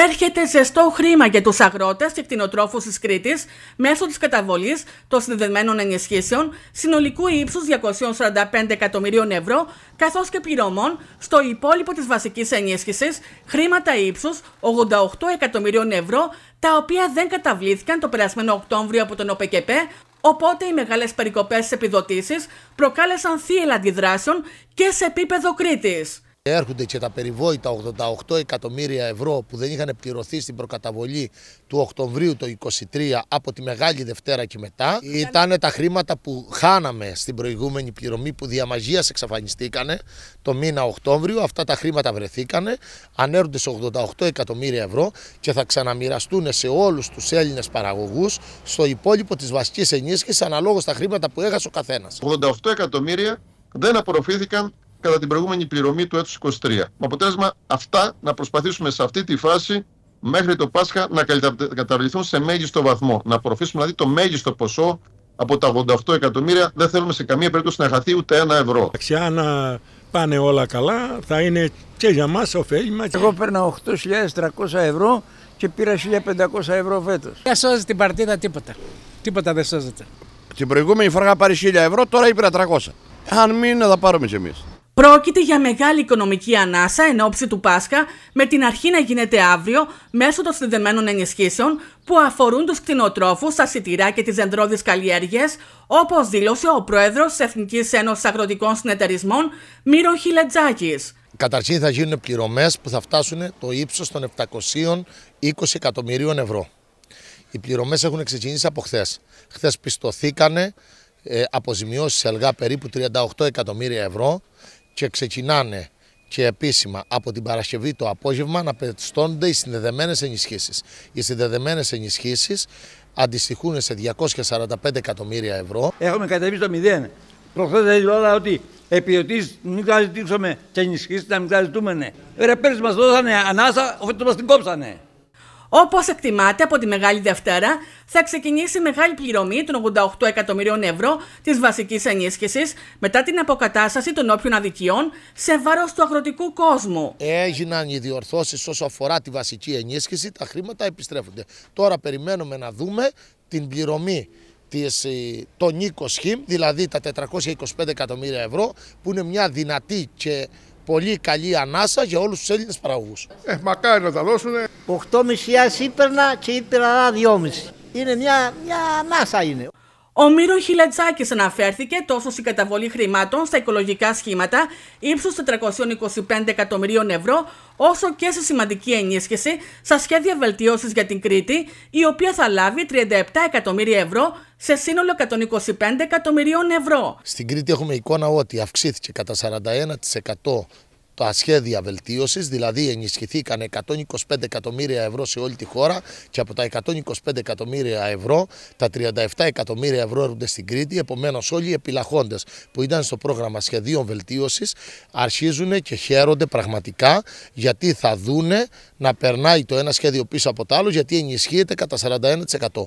έρχεται ζεστό χρήμα για τους αγρότες και κτηνοτρόφους της Κρήτης μέσω της καταβολής των συνδεδεμένων ενισχύσεων συνολικού ύψους 245 εκατομμυρίων ευρώ, καθώς και πληρωμών στο υπόλοιπο της βασικής ενίσχυσης χρήματα ύψους 88 εκατομμυρίων ευρώ, τα οποία δεν καταβλήθηκαν το περασμένο Οκτώβριο από τον ΟΠΕΚΕΠΕ, Οπότε οι μεγάλες περικοπές επιδοτήσει επιδοτήσεις προκάλεσαν θύελα αντιδράσεων και σε επίπεδο Κρήτης. Έρχονται και τα περιβόητα 88 εκατομμύρια ευρώ που δεν είχαν πληρωθεί στην προκαταβολή του Οκτωβρίου το 2023 από τη Μεγάλη Δευτέρα και μετά. Ήταν τα χρήματα που χάναμε στην προηγούμενη πληρωμή που διαμαγεία εξαφανιστήκανε το μήνα Οκτώβριο. Αυτά τα χρήματα βρεθήκανε, ανέρχονται σε 88 εκατομμύρια ευρώ και θα ξαναμοιραστούν σε όλους τους Έλληνες παραγωγούς στο υπόλοιπο της βασικής ενίσχυσης αναλόγως τα χρήματα που έχασε ο καθένας. 88 εκατομμύρια δεν απορροφήθηκαν κατά την προηγούμενη πληρωμή του έτους 23. Με αποτέλεσμα αυτά να προσπαθήσουμε σε αυτή τη φάση μέχρι το Πάσχα να καταβληθούν σε μέγιστο βαθμό. Να απορροφήσουμε δηλαδή το μέγιστο ποσό από τα 88 εκατομμύρια. Δεν θέλουμε σε καμία περίπτωση να χαθεί ούτε ένα ευρώ. Αν πάνε όλα καλά θα είναι και για μας ωφέλιμα. Εγώ παίρνω 8.300 ευρώ και πήρα 1.500 ευρώ φέτος. Δεν σώζει την παρτίδα τίποτα. Τίποτα δεν σώζεται. Την προηγούμενη φορά πάρει 1.000 ευρώ, τώρα ήπειρα 300. Αν μην να τα πάρουμε κι εμείς. Πρόκειται για μεγάλη οικονομική ανάσα εν ώψη του Πάσχα, με την αρχή να γίνεται αύριο μέσω των συνδεδεμένων ενισχύσεων που αφορούν τους κτηνοτρόφους, τα σιτηρά και τις δεντρώδεις καλλιέργειες όπως δήλωσε ο Πρόεδρος της Εθνικής Ένωσης Αγροτικών Συνεταιρισμών, Μύρο Χιλετζάκης. Καταρχήν θα γίνουν πληρωμές που θα φτάσουν το ύψος των 720 εκατομμυρίων ευρώ. Οι πληρωμές έχουν ξεκινήσει από χθες. Χθες πιστοθήκανε, ε, αποζημιώσεις σε περίπου 38 εκατομμύρια ευρώ και ξεκινάνε και επίσημα από την Παρασκευή το απόγευμα να πετστώνονται οι συνδεδεμένες ενισχύσεις. Οι συνδεδεμένες ενισχύσεις αντιστοιχούν σε 245 εκατομμύρια ευρώ. Έχουμε κατέβει στο μηδέν. Προχθές όλα ότι επειδή μην τα και ενισχύσεις να μην τα ζητούμε. Ρε πέρσι μας δώσανε ανάσα, αυτό μας την κόψανε. Όπως εκτιμάται από τη Μεγάλη Δευτέρα, θα ξεκινήσει μεγάλη πληρωμή των 88 εκατομμυρίων ευρώ της βασικής ενίσχυσης μετά την αποκατάσταση των όποιων αδικιών σε βάρος του αγροτικού κόσμου. Έγιναν οι διορθώσεις όσο αφορά τη βασική ενίσχυση, τα χρήματα επιστρέφονται. Τώρα περιμένουμε να δούμε την πληρωμή της, ε, των 20 δηλαδή τα 425 εκατομμύρια ευρώ, που είναι μια δυνατή και πολύ καλή ανάσα για όλους τους Έλληνες παραγωγούς. Ε, μακάρι να τα δώσουν. 8.500 ήπαιρνα και ήπαιρνα 2,5. Είναι μια, μια ανάσα είναι. Ο Μύρο Χιλατζάκη αναφέρθηκε τόσο στην καταβολή χρημάτων στα οικολογικά σχήματα ύψους 425 εκατομμυρίων ευρώ, όσο και σε σημαντική ενίσχυση στα σχέδια βελτίωση για την Κρήτη, η οποία θα λάβει 37 εκατομμύρια ευρώ σε σύνολο 125 εκατομμυρίων ευρώ. Στην Κρήτη έχουμε εικόνα ότι αυξήθηκε κατά 41% τα σχέδια βελτίωσης, δηλαδή ενισχυθήκαν 125 εκατομμύρια ευρώ σε όλη τη χώρα και από τα 125 εκατομμύρια ευρώ, τα 37 εκατομμύρια ευρώ έρχονται στην Κρήτη. Επομένως, όλοι οι επιλαχόντες που ήταν στο πρόγραμμα σχεδίων βελτίωσης αρχίζουν και χαίρονται πραγματικά γιατί θα δούνε να περνάει το ένα σχέδιο πίσω από το άλλο, γιατί ενισχύεται κατά 41%.